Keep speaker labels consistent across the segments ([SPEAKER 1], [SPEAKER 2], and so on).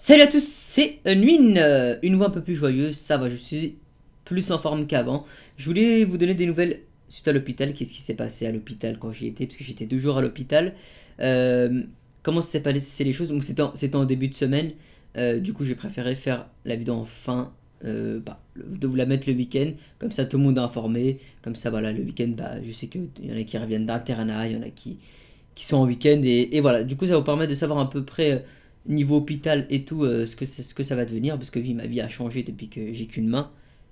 [SPEAKER 1] Salut à tous, c'est une euh, une voix un peu plus joyeuse, ça va, je suis plus en forme qu'avant. Je voulais vous donner des nouvelles suite à l'hôpital, qu'est-ce qui s'est passé à l'hôpital quand j'y étais, parce que j'étais deux jours à l'hôpital. Euh, comment s'est passé les choses C'était en, début de semaine, euh, du coup j'ai préféré faire la vidéo en fin, bah, de vous la mettre le week-end, comme ça tout le monde est informé, comme ça voilà, le week-end, bah, je sais qu'il y en a qui reviennent d'internat, il y en a qui, sont en week-end, et, et, voilà, du coup ça vous permet de savoir à peu près niveau hôpital et tout, euh, ce, que ce que ça va devenir, parce que oui, ma vie a changé depuis que j'ai qu'une main.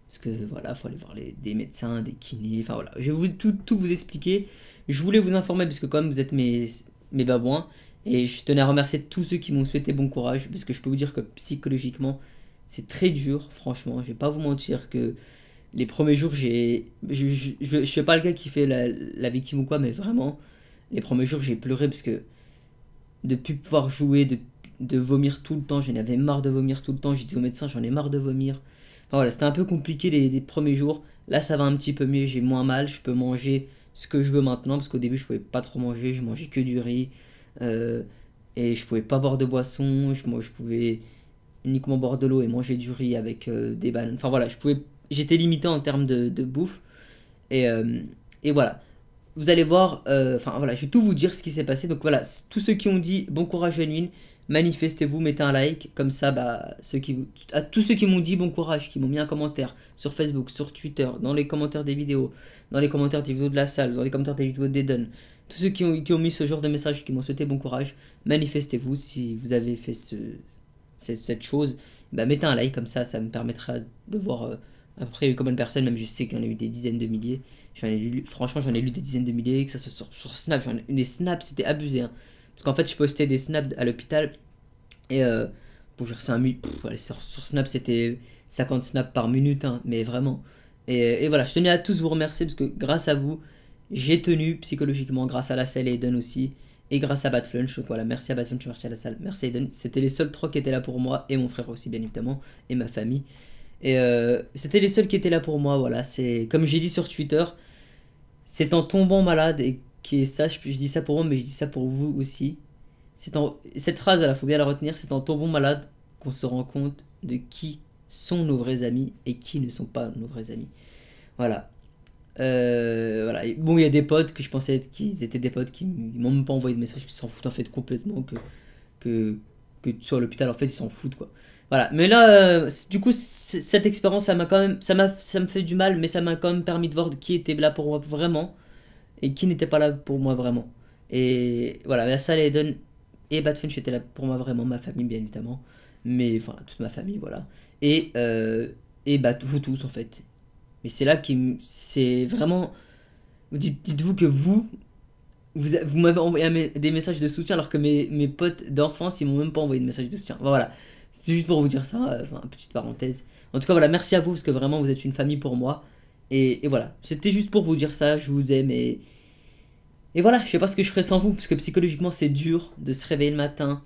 [SPEAKER 1] Parce que voilà, faut aller voir les, des médecins, des kinés, enfin voilà. Je vais vous, tout, vous expliquer. Je voulais vous informer, parce que quand même, vous êtes mes, mes babouins. Et je tenais à remercier tous ceux qui m'ont souhaité bon courage, parce que je peux vous dire que psychologiquement, c'est très dur, franchement. Je vais pas vous mentir que les premiers jours, j'ai. Je, je, suis pas le gars qui fait la, la victime ou quoi, mais vraiment, les premiers jours, j'ai pleuré parce que de plus pouvoir jouer, de de vomir tout le temps. J'en avais marre de vomir tout le temps. J'ai dit au médecin, j'en ai marre de vomir. Enfin voilà, c'était un peu compliqué les, premiers jours. Là, ça va un petit peu mieux. J'ai moins mal. Je peux manger ce que je veux maintenant. Parce qu'au début, je pouvais pas trop manger. Je mangeais que du riz. Euh, et je pouvais pas boire de boisson. Je, moi, je pouvais uniquement boire de l'eau et manger du riz avec euh, des bananes. Enfin voilà, je pouvais, j'étais limité en termes de, bouffe. Et, euh, et voilà vous allez voir, enfin voilà, je vais tout vous dire ce qui s'est passé. Donc voilà, tous ceux qui ont dit bon courage Genuine manifestez-vous, mettez un like, comme ça, bah, ceux qui, à tous ceux qui m'ont dit bon courage, qui m'ont mis un commentaire sur Facebook, sur Twitter, dans les commentaires des vidéos, dans les commentaires des vidéos de la salle, dans les commentaires des vidéos d'Eden, tous ceux qui ont, ont, mis ce genre de message, qui m'ont souhaité bon courage, manifestez-vous si vous avez fait ce, cette, chose, bah, mettez un like, comme ça, ça me permettra de voir après euh, combien de personnes, même je sais qu'il y en a eu des dizaines de milliers, j'en ai franchement j'en ai lu des dizaines de milliers, que ça soit sur, sur Snap, une les snaps c'était abusé, hein. Parce qu'en fait, je postais des snaps à l'hôpital. Et euh, pour dire, c'est un. Pff, sur, Snap, c'était 50 snaps par minute, hein, mais vraiment. Et, voilà, je tenais à tous vous remercier parce que grâce à vous, j'ai tenu psychologiquement, grâce à la salle et Eden aussi, et grâce à Batflunch. Voilà, merci à Batflunch, merci à la salle, merci à C'était les seuls trois qui étaient là pour moi, et mon frère aussi, bien évidemment, et ma famille. Et euh, c'était les seuls qui étaient là pour moi, voilà. C'est Comme j'ai dit sur Twitter, c'est en tombant malade et qui est ça, je, dis ça pour moi, mais je dis ça pour vous aussi. C'est en, cette phrase, il faut bien la retenir, c'est en tombant malade qu'on se rend compte de qui sont nos vrais amis et qui ne sont pas nos vrais amis. Voilà. Euh, voilà. bon, il y a des potes que je pensais être qu'ils étaient des potes qui m'ont même pas envoyé de message, qui s'en foutent en fait complètement que, que, que tu sois à l'hôpital, en fait, ils s'en foutent quoi. Voilà. Mais là, euh, du coup, cette expérience, ça m'a quand même, ça m'a, ça me fait du mal, mais ça m'a quand même permis de voir qui était là pour moi vraiment et qui n'était pas là pour moi vraiment. Et voilà, les Eden et Batfinch j'étais là pour moi vraiment, ma famille bien évidemment, mais voilà, toute ma famille, voilà. Et, euh, et bah, vous tous en fait. Mais c'est là qui c'est vraiment... Dites-vous que vous, vous, m'avez envoyé des messages de soutien alors que mes, mes potes d'enfance, ils m'ont même pas envoyé de messages de soutien. Voilà. C'est juste pour vous dire ça, euh, enfin, petite parenthèse. En tout cas, voilà, merci à vous parce que vraiment, vous êtes une famille pour moi. Et, voilà, c'était juste pour vous dire ça, je vous aime et... Et voilà, je sais pas ce que je ferais sans vous, parce que psychologiquement c'est dur de se réveiller le matin.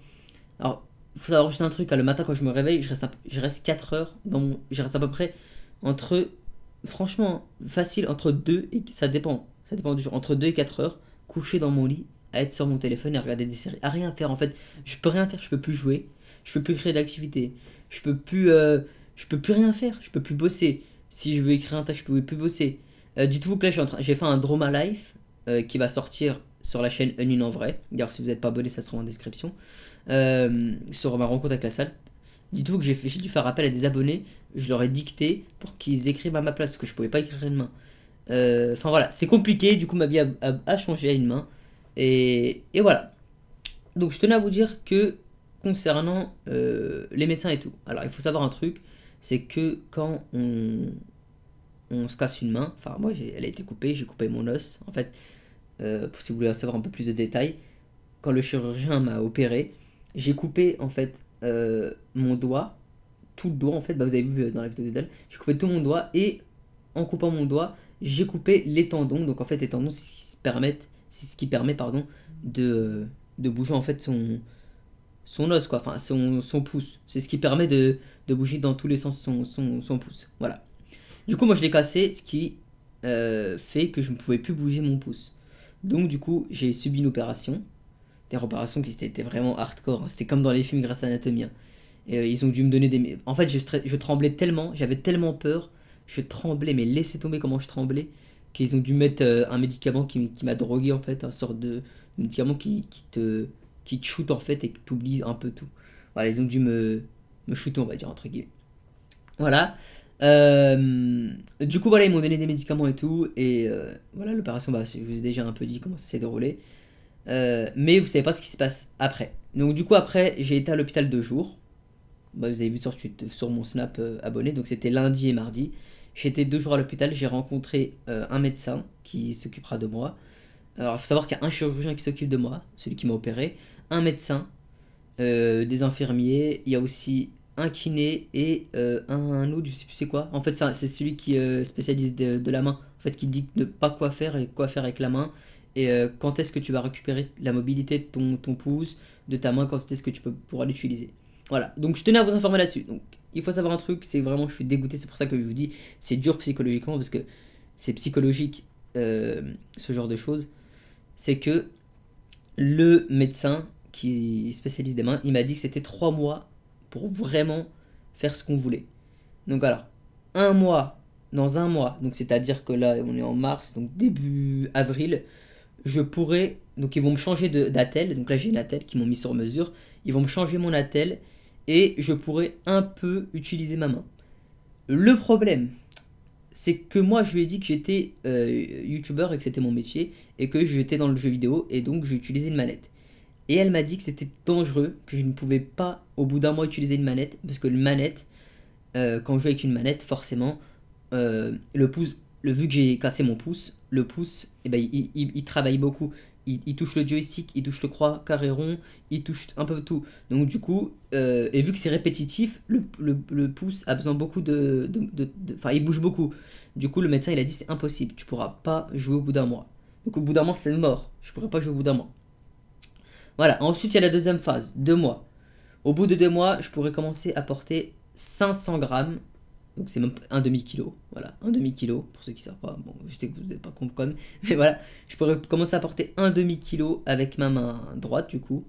[SPEAKER 1] Alors, faut savoir juste un truc, hein, le matin quand je me réveille, je reste, je reste 4 heures, dans mon, je reste à peu près entre, franchement, facile, entre 2 et, ça dépend, ça dépend du entre 2 et 4 heures, couché dans mon lit, à être sur mon téléphone, à regarder des séries, à rien faire en fait. Je peux rien faire, je peux plus jouer, je peux plus créer d'activité, je peux plus, euh, je peux plus rien faire, je peux plus bosser, si je veux écrire un texte, je pouvais plus bosser. Euh, dites-vous que là, j'ai fait un drama Life euh, qui va sortir sur la chaîne Unin en vrai. D'ailleurs, si vous n'êtes pas abonné, ça se trouve en description. Euh, sur ma rencontre avec la salle. Dites-vous que j'ai fait du faire appel à des abonnés. Je leur ai dicté pour qu'ils écrivent à ma place, parce que je pouvais pas écrire une main. Enfin voilà, c'est compliqué. Du coup, ma vie a, changé à une main. Et, et, voilà. Donc, je tenais à vous dire que concernant les médecins et tout. Alors, il faut savoir un truc c'est que quand on, on se casse une main, enfin moi elle a été coupée, j'ai coupé mon os, en fait, euh, si vous voulez savoir un peu plus de détails, quand le chirurgien m'a opéré, j'ai coupé en fait euh, mon doigt, tout le doigt en fait, bah, vous avez vu euh, dans la vidéo d'Edel, j'ai coupé tout mon doigt et en coupant mon doigt, j'ai coupé les tendons, donc en fait les tendons c'est ce qui, permet c'est ce qui permet pardon, de, de bouger en fait son, son os, quoi, enfin son, pouce. C'est ce qui permet de, bouger dans tous les sens son, pouce. Voilà. Du coup, moi je l'ai cassé, ce qui euh, fait que je ne pouvais plus bouger mon pouce. Donc, du coup, j'ai subi une opération. Des opérations qui étaient vraiment hardcore. Hein. C'était comme dans les films Grâce à Anatomie. Hein. Et, euh, ils ont dû me donner des. En fait, je, tremblais tellement, j'avais tellement peur. Je tremblais, mais laissez tomber comment je tremblais. Qu'ils ont dû mettre euh, un médicament qui, m'a drogué en fait, un sorte de, de médicament qui, qui te qui te shoot en fait et que tu oublies un peu tout. Voilà, ils ont dû me, me shooter, on va dire, entre guillemets. Voilà. Euh, du coup, voilà, ils m'ont donné des médicaments et tout. Et euh, voilà, l'opération, bah, je vous ai déjà un peu dit comment ça s'est déroulé. Euh, mais vous savez pas ce qui se passe après. Donc, du coup, après, j'ai été à l'hôpital deux jours. Bah, vous avez vu sur, sur mon Snap abonné. Donc, c'était lundi et mardi. J'étais deux jours à l'hôpital. J'ai rencontré un médecin qui s'occupera de moi. Alors, il faut savoir qu'il y a un chirurgien qui s'occupe de moi, celui qui m'a opéré, un médecin, euh, des infirmiers, il y a aussi un kiné et euh, un, autre, je sais plus c'est quoi. En fait, c'est celui qui euh, spécialise de, la main, en fait, qui dit ne pas quoi faire et quoi faire avec la main. Et quand est-ce que tu vas récupérer la mobilité de ton, pouce, de ta main, quand est-ce que tu peux, pourras l'utiliser. Voilà, donc je tenais à vous informer là-dessus. Donc, il faut savoir un truc, c'est vraiment, je suis dégoûté, c'est pour ça que je vous dis, c'est dur psychologiquement, parce que c'est psychologique, ce genre de choses c'est que le médecin qui spécialise des mains, il m'a dit que c'était trois mois pour vraiment faire ce qu'on voulait. Donc alors, un mois, dans un mois, donc c'est-à-dire que là on est en mars, donc début avril, je pourrais, donc ils vont me changer d'attel, donc là j'ai une attelle qui m'ont mis sur mesure, ils vont me changer mon attel et je pourrais un peu utiliser ma main. Le problème, c'est que moi je lui ai dit que j'étais youtuber euh, youtubeur et que c'était mon métier et que j'étais dans le jeu vidéo et donc j'utilisais une manette. Et elle m'a dit que c'était dangereux, que je ne pouvais pas au bout d'un mois utiliser une manette parce que le manette, euh, quand je joue avec une manette, forcément, euh, le pouce, le, vu que j'ai cassé mon pouce, le pouce, et eh ben, il, travaille beaucoup il, touche le joystick, il touche le croix, carré rond, il touche un peu tout. Donc du coup, euh, et vu que c'est répétitif, le, pouce a besoin beaucoup de... Enfin, il bouge beaucoup. Du coup, le médecin, il a dit, c'est impossible, tu pourras pas jouer au bout d'un mois. Donc au bout d'un mois, c'est mort. Je pourrais pas jouer au bout d'un mois. Voilà, ensuite, il y a la deuxième phase, deux mois. Au bout de deux mois, je pourrais commencer à porter 500 grammes donc c'est même un demi kilo, voilà, un demi kilo pour ceux qui ne savent pas. Bon, je sais que vous n'êtes pas compris, mais voilà, je pourrais commencer à porter un demi kilo avec ma main droite du coup,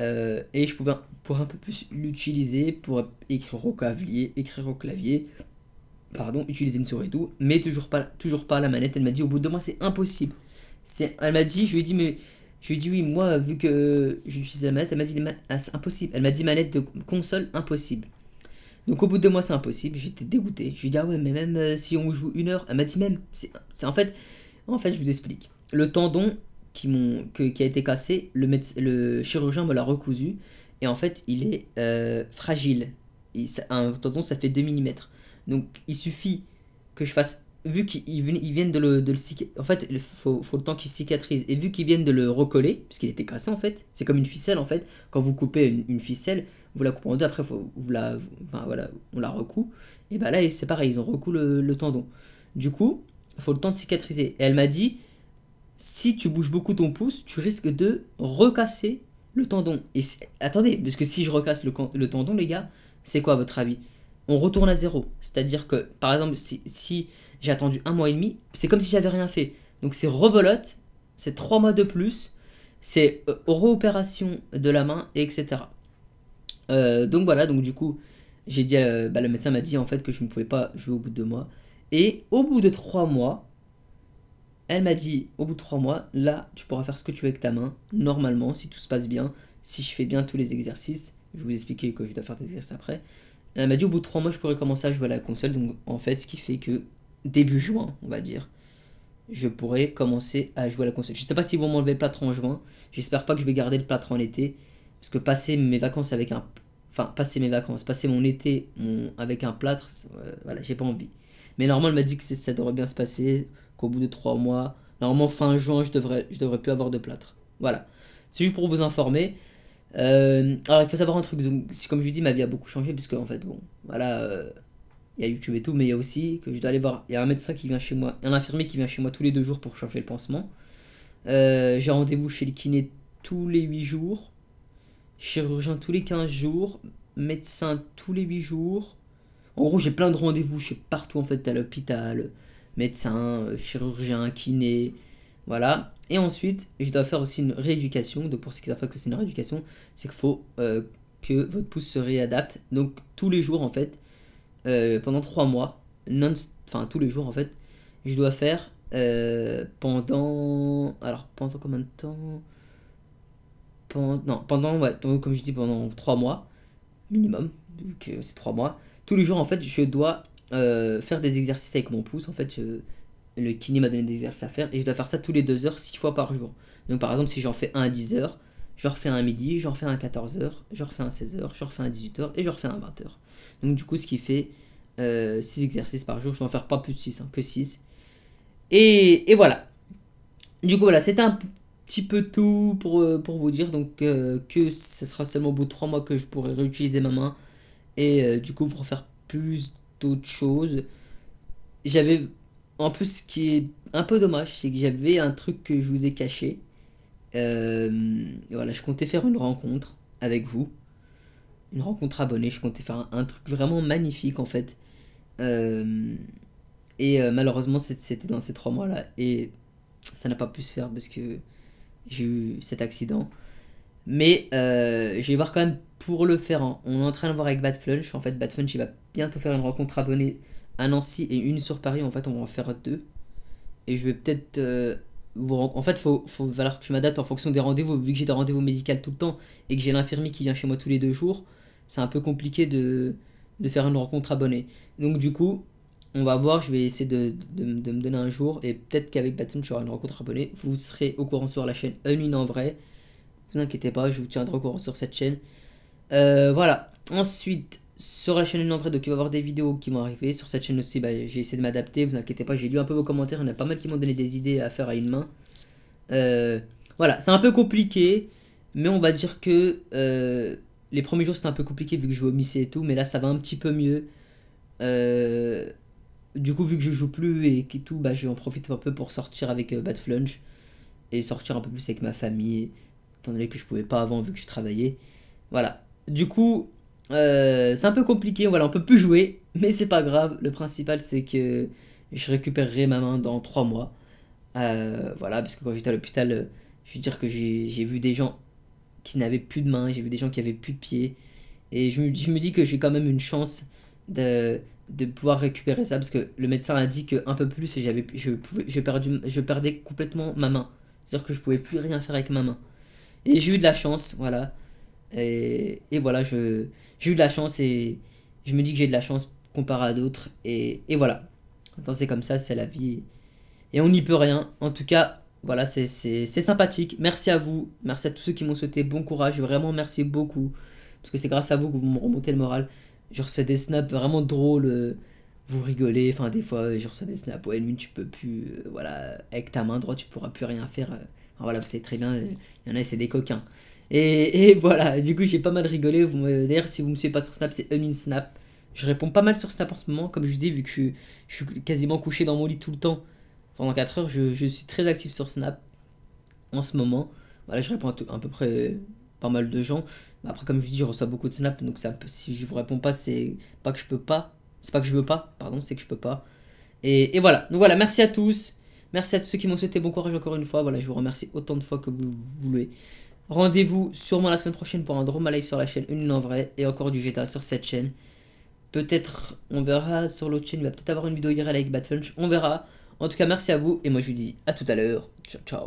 [SPEAKER 1] euh, et je pouvais pour un peu plus l'utiliser pour écrire au clavier, écrire au clavier, pardon, utiliser une souris et tout, mais toujours pas, toujours pas la manette. Elle m'a dit au bout de deux c'est impossible. elle m'a dit, je lui ai dit mais je lui ai dit oui moi vu que j'utilise la manette, elle m'a dit ah, c'est impossible. Elle m'a dit manette de console impossible. Donc au bout de deux mois, c'est impossible. J'étais dégoûté. Je lui dis ah ouais, mais même euh, si on joue une heure, elle m'a dit même. C'est en fait, en fait, je vous explique. Le tendon qui, qui a été cassé, le, le chirurgien me l'a recousu et en fait, il est euh, fragile. ça, un tendon, ça fait 2 mm. Donc il suffit que je fasse vu qu'ils viennent de le, de En fait, il faut, le temps qu'il cicatrise. Et vu qu'ils viennent de le recoller, puisqu'il était cassé en fait, c'est comme une ficelle en fait. Quand vous coupez une, ficelle, vous la coupez en deux, après la, voilà, on la recoue. Et ben là, c'est pareil, ils ont recoué le, tendon. Du coup, il faut le temps de cicatriser. Et elle m'a dit si tu bouges beaucoup ton pouce, tu risques de recasser le tendon. Et attendez, parce que si je recasse le, tendon, les gars, c'est quoi à votre avis On retourne à zéro. C'est-à-dire que, par exemple, si, si j'ai attendu un mois et demi, c'est comme si j'avais rien fait. Donc c'est rebolote, c'est trois mois de plus, c'est euh, réopération de la main, etc. Euh, donc voilà, donc du coup, j'ai dit, euh, bah, le médecin m'a dit en fait que je ne pouvais pas jouer au bout de deux mois. Et au bout de trois mois, elle m'a dit, au bout de trois mois, là, tu pourras faire ce que tu veux avec ta main, normalement, si tout se passe bien, si je fais bien tous les exercices. Je vous expliquer que je dois faire des exercices après. Elle m'a dit, au bout de trois mois, je pourrais commencer à jouer à la console. Donc, en fait, ce qui fait que début juin, on va dire, je pourrais commencer à jouer à la console. Je ne sais pas si vous m'enlevez le plâtre en juin. J'espère pas que je vais garder le plâtre en été. Parce que passer mes vacances avec un. Enfin, passer mes vacances, passer mon été avec un plâtre, euh, voilà, j'ai pas envie. Mais normalement, elle m'a dit que ça devrait bien se passer, qu'au bout de trois mois, normalement fin juin, je devrais, je devrais plus avoir de plâtre. Voilà. C'est juste pour vous informer. Euh, alors, il faut savoir un truc. comme je vous dis, ma vie a beaucoup changé, puisque, en fait, bon, voilà. Euh, il y a YouTube et tout, mais il y a aussi que je dois aller voir. Il y a un médecin qui vient chez moi, un infirmier qui vient chez moi tous les deux jours pour changer le pansement. Euh, j'ai rendez-vous chez le kiné tous les huit jours, chirurgien tous les 15 jours, médecin tous les huit jours. En gros, j'ai plein de rendez-vous, chez partout en fait à l'hôpital, médecin, chirurgien, kiné, voilà. Et ensuite, je dois faire aussi une rééducation. Donc pour ceux qui savent que c'est une rééducation, c'est qu'il faut euh, que votre pouce se réadapte. Donc tous les jours en fait, euh, pendant trois mois, non, enfin tous les jours en fait, je dois faire euh, pendant. Alors pendant combien de temps pendant, Non, pendant, comme je dis, pendant trois mois minimum, que c'est trois mois. Tous les jours en fait, je dois euh, faire des exercices avec mon pouce en fait. le kiné m'a donné des exercices à faire et je dois faire ça tous les deux heures, six fois par jour. Donc par exemple, si j'en fais un à 10 heures, je refais un midi, je refais un 14h, je refais un 16h, je refais un 18h et je refais un 20h. Donc du coup, ce qui fait 6 euh, exercices par jour. Je vais en faire pas plus de 6, hein, que 6. Et, voilà. Du coup, voilà, c'est un petit peu tout pour, euh, pour vous dire. Donc euh, que ce sera seulement au bout de 3 mois que je pourrai réutiliser ma main. Et du coup, pour faire plus d'autres choses. J'avais... En plus, ce qui est un peu dommage, c'est que j'avais un truc que je vous ai caché euh, voilà, je comptais faire une rencontre avec vous. Une rencontre abonnée. Je comptais faire un, truc vraiment magnifique en fait. Euh, et euh, malheureusement, c'était dans ces trois mois-là. Et ça n'a pas pu se faire parce que j'ai eu cet accident. Mais je vais voir quand même pour le faire. Hein. On est en train de voir avec Bad En fait, Bad il va bientôt faire une rencontre abonnée à Nancy et une sur Paris. En fait, on va en faire deux. Et je vais peut-être en fait, faut, faut falloir que je m'adapte en fonction des rendez-vous. Vu que j'ai des rendez-vous médicaux tout le temps et que j'ai l'infirmier qui vient chez moi tous les deux jours, c'est un peu compliqué de, faire une rencontre abonnée. Donc, du coup, on va voir. Je vais essayer de, me donner un jour et peut-être qu'avec Baton, je auras une rencontre abonnée. Vous serez au courant sur la chaîne Une Une en vrai. Vous inquiétez pas, je vous tiendrai au courant sur cette chaîne. Euh, voilà. Ensuite, sur la chaîne une donc il va y avoir des vidéos qui vont arriver. Sur cette chaîne aussi, bah, j'ai essayé de m'adapter. Vous inquiétez pas, j'ai lu un peu vos commentaires. Il y en a pas mal qui m'ont donné des idées à faire à une main. Euh, voilà, c'est un peu compliqué. Mais on va dire que euh, les premiers jours c'était un peu compliqué vu que je au vomissais et tout. Mais là, ça va un petit peu mieux. Euh, du coup, vu que je joue plus et tout, bah, je vais en profiter un peu pour sortir avec Bad Flunch. Et sortir un peu plus avec ma famille. Étant donné que je pouvais pas avant vu que je travaillais. Voilà. Du coup, euh, c'est un peu compliqué, voilà, on peut plus jouer, mais c'est pas grave. Le principal, c'est que je récupérerai ma main dans 3 mois. Euh, voilà, parce que quand j'étais à l'hôpital, euh, je veux dire que j'ai vu des gens qui n'avaient plus de main, j'ai vu des gens qui avaient plus de pieds. Et je, me dis que j'ai quand même une chance de, de pouvoir récupérer ça, parce que le médecin a dit qu'un peu plus et j'avais je, perdu, je perdais complètement ma main. C'est-à-dire que je pouvais plus rien faire avec ma main. Et j'ai eu de la chance, voilà. Et, voilà, j'ai eu de la chance et je me dis que j'ai de la chance comparé à d'autres. Et, voilà. c'est comme ça, c'est la vie. Et on n'y peut rien. En tout cas, voilà, c'est sympathique. Merci à vous. Merci à tous ceux qui m'ont souhaité bon courage. Vraiment, merci beaucoup. Parce que c'est grâce à vous que vous me remontez le moral. Je reçois des snaps vraiment drôles. Vous rigolez. Enfin, des fois, je reçois des snaps. Ouais, une tu peux plus. voilà, avec ta main droite, tu pourras plus rien faire. voilà, c'est très bien. Il y en a, c'est des coquins. Et, voilà, du coup j'ai pas mal rigolé. D'ailleurs, si vous me suivez pas sur Snap, c'est Emin Snap. Je réponds pas mal sur Snap en ce moment, comme je vous dis, vu que je, suis quasiment couché dans mon lit tout le temps pendant 4 heures. Je, suis très actif sur Snap en ce moment. Voilà, je réponds à, peu près pas mal de gens. Après, comme je vous dis, je reçois beaucoup de snap donc un si je vous réponds pas, c'est pas que je peux pas. C'est pas que je veux pas, pardon, c'est que je peux pas. Et, et, voilà, donc voilà, merci à tous. Merci à tous ceux qui m'ont souhaité bon courage encore une fois. Voilà, je vous remercie autant de fois que vous voulez. Rendez-vous sûrement la semaine prochaine pour un Droma Live sur la chaîne Une en vrai et encore du GTA sur cette chaîne. Peut-être on verra sur l'autre chaîne, il va peut-être avoir une vidéo IRL avec Bad Funch, on verra. En tout cas, merci à vous et moi je vous dis à tout à l'heure. Ciao ciao.